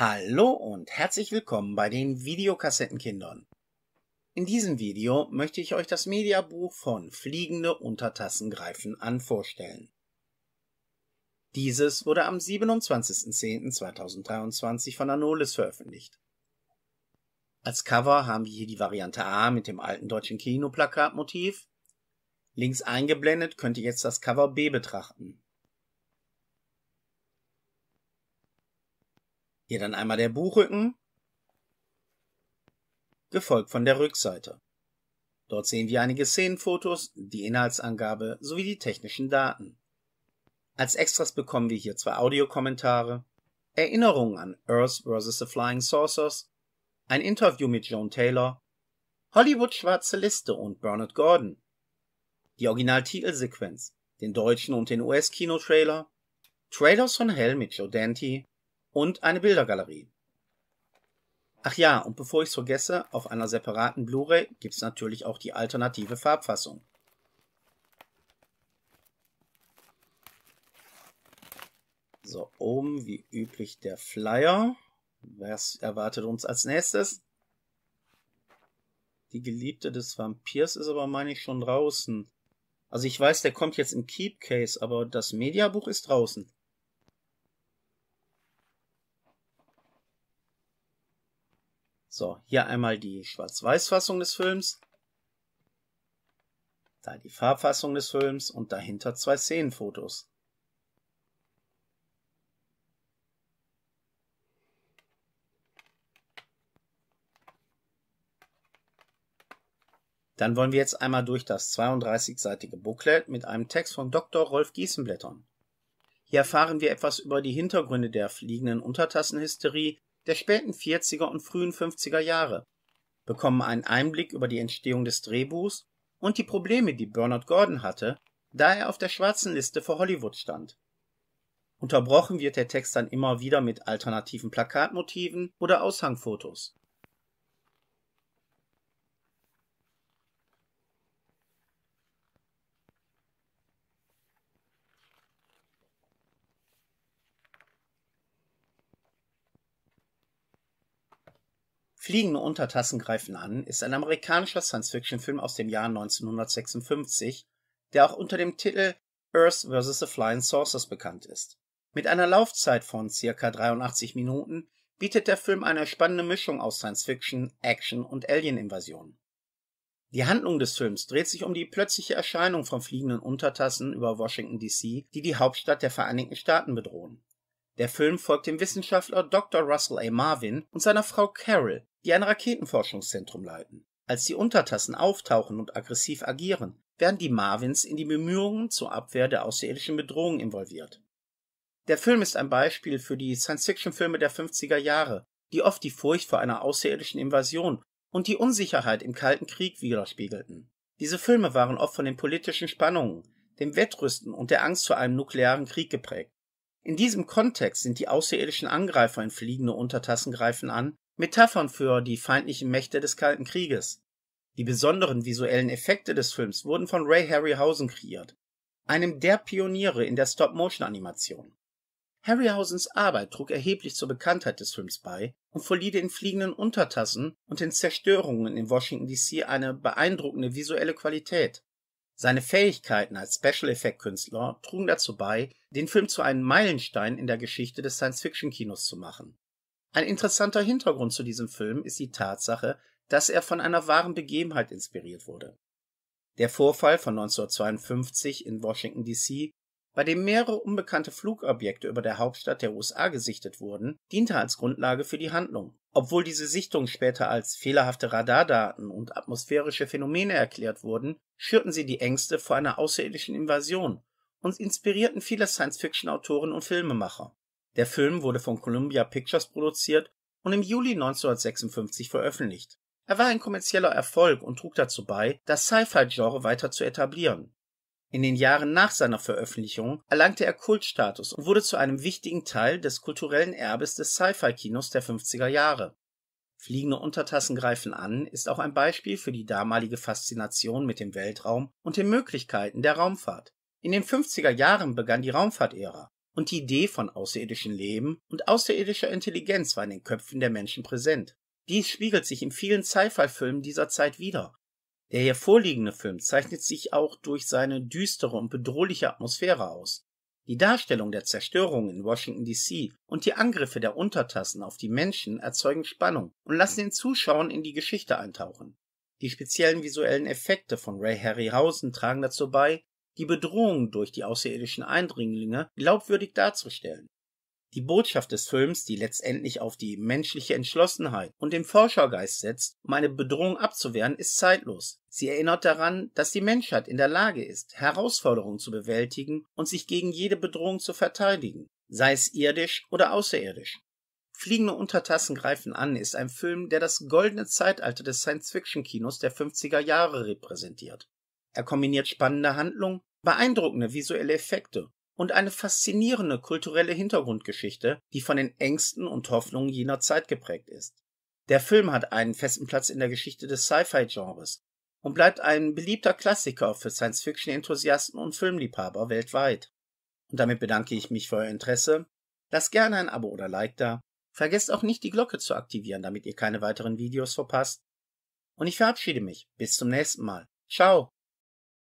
Hallo und herzlich willkommen bei den Videokassettenkindern. In diesem Video möchte ich euch das Mediabuch von Fliegende Untertassen greifen an vorstellen. Dieses wurde am 27.10.2023 von Anolis veröffentlicht. Als Cover haben wir hier die Variante A mit dem alten deutschen Kinoplakatmotiv. Links eingeblendet könnt ihr jetzt das Cover B betrachten. Hier dann einmal der Buchrücken, gefolgt von der Rückseite. Dort sehen wir einige Szenenfotos, die Inhaltsangabe sowie die technischen Daten. Als Extras bekommen wir hier zwei Audiokommentare, Erinnerungen an Earth vs. the Flying Saucers, ein Interview mit Joan Taylor, Hollywood Schwarze Liste und Bernard Gordon, die Originaltitelsequenz, den deutschen und den US-Kinotrailer, Trailers von Hell mit Joe Dante, und eine Bildergalerie. Ach ja, und bevor ich's vergesse, auf einer separaten Blu-ray gibt's natürlich auch die alternative Farbfassung. So, oben wie üblich der Flyer. Was erwartet uns als nächstes? Die Geliebte des Vampirs ist aber, meine ich, schon draußen. Also ich weiß, der kommt jetzt im Keepcase, aber das Mediabuch ist draußen. So, hier einmal die Schwarz-Weiß-Fassung des Films. Da die Farbfassung des Films und dahinter zwei Szenenfotos. Dann wollen wir jetzt einmal durch das 32-seitige Booklet mit einem Text von Dr. Rolf Gießenblättern. Hier erfahren wir etwas über die Hintergründe der fliegenden Untertassenhysterie der späten 40er und frühen 50er Jahre, bekommen einen Einblick über die Entstehung des Drehbuchs und die Probleme, die Bernard Gordon hatte, da er auf der schwarzen Liste vor Hollywood stand. Unterbrochen wird der Text dann immer wieder mit alternativen Plakatmotiven oder Aushangfotos Fliegende Untertassen greifen an ist ein amerikanischer Science-Fiction-Film aus dem Jahr 1956, der auch unter dem Titel Earth vs. the Flying Saucers bekannt ist. Mit einer Laufzeit von ca. 83 Minuten bietet der Film eine spannende Mischung aus Science-Fiction, Action und Alien-Invasionen. Die Handlung des Films dreht sich um die plötzliche Erscheinung von fliegenden Untertassen über Washington DC, die die Hauptstadt der Vereinigten Staaten bedrohen der Film folgt dem Wissenschaftler Dr. Russell A. Marvin und seiner Frau Carol, die ein Raketenforschungszentrum leiten. Als die Untertassen auftauchen und aggressiv agieren, werden die Marvins in die Bemühungen zur Abwehr der außerirdischen Bedrohung involviert. Der Film ist ein Beispiel für die Science-Fiction-Filme der 50er Jahre, die oft die Furcht vor einer außerirdischen Invasion und die Unsicherheit im Kalten Krieg widerspiegelten. Diese Filme waren oft von den politischen Spannungen, dem Wettrüsten und der Angst vor einem nuklearen Krieg geprägt. In diesem Kontext sind die außerirdischen Angreifer in fliegende Untertassen greifen an Metaphern für die feindlichen Mächte des Kalten Krieges. Die besonderen visuellen Effekte des Films wurden von Ray Harryhausen kreiert, einem der Pioniere in der Stop-Motion-Animation. Harryhausens Arbeit trug erheblich zur Bekanntheit des Films bei und verlieh den fliegenden Untertassen und den Zerstörungen in Washington DC eine beeindruckende visuelle Qualität seine Fähigkeiten als Special-Effekt-Künstler trugen dazu bei, den Film zu einem Meilenstein in der Geschichte des Science-Fiction-Kinos zu machen. Ein interessanter Hintergrund zu diesem Film ist die Tatsache, dass er von einer wahren Begebenheit inspiriert wurde. Der Vorfall von 1952 in Washington, D.C bei dem mehrere unbekannte Flugobjekte über der Hauptstadt der USA gesichtet wurden, diente als Grundlage für die Handlung. Obwohl diese Sichtungen später als fehlerhafte Radardaten und atmosphärische Phänomene erklärt wurden, schürten sie die Ängste vor einer außerirdischen Invasion und inspirierten viele Science-Fiction-Autoren und Filmemacher. Der Film wurde von Columbia Pictures produziert und im Juli 1956 veröffentlicht. Er war ein kommerzieller Erfolg und trug dazu bei, das Sci-Fi-Genre weiter zu etablieren. In den Jahren nach seiner Veröffentlichung erlangte er Kultstatus und wurde zu einem wichtigen Teil des kulturellen Erbes des Sci-Fi-Kinos der 50er Jahre. Fliegende Untertassen greifen an ist auch ein Beispiel für die damalige Faszination mit dem Weltraum und den Möglichkeiten der Raumfahrt. In den 50er Jahren begann die Raumfahrt-Ära und die Idee von außerirdischem Leben und außerirdischer Intelligenz war in den Köpfen der Menschen präsent. Dies spiegelt sich in vielen Sci-Fi-Filmen dieser Zeit wider der hier vorliegende Film zeichnet sich auch durch seine düstere und bedrohliche Atmosphäre aus. Die Darstellung der Zerstörung in Washington DC und die Angriffe der Untertassen auf die Menschen erzeugen Spannung und lassen den Zuschauern in die Geschichte eintauchen. Die speziellen visuellen Effekte von Ray Harryhausen tragen dazu bei, die Bedrohung durch die außerirdischen Eindringlinge glaubwürdig darzustellen die Botschaft des Films, die letztendlich auf die menschliche Entschlossenheit und den Forschergeist setzt, um eine Bedrohung abzuwehren, ist zeitlos. Sie erinnert daran, dass die Menschheit in der Lage ist, Herausforderungen zu bewältigen und sich gegen jede Bedrohung zu verteidigen, sei es irdisch oder außerirdisch. Fliegende Untertassen greifen an ist ein Film, der das goldene Zeitalter des Science-Fiction-Kinos der 50er Jahre repräsentiert. Er kombiniert spannende Handlungen, beeindruckende visuelle Effekte und eine faszinierende kulturelle Hintergrundgeschichte, die von den Ängsten und Hoffnungen jener Zeit geprägt ist. Der Film hat einen festen Platz in der Geschichte des Sci-Fi-Genres und bleibt ein beliebter Klassiker für Science-Fiction-Enthusiasten und Filmliebhaber weltweit. Und damit bedanke ich mich für euer Interesse. Lasst gerne ein Abo oder Like da. Vergesst auch nicht, die Glocke zu aktivieren, damit ihr keine weiteren Videos verpasst. Und ich verabschiede mich. Bis zum nächsten Mal. Ciao.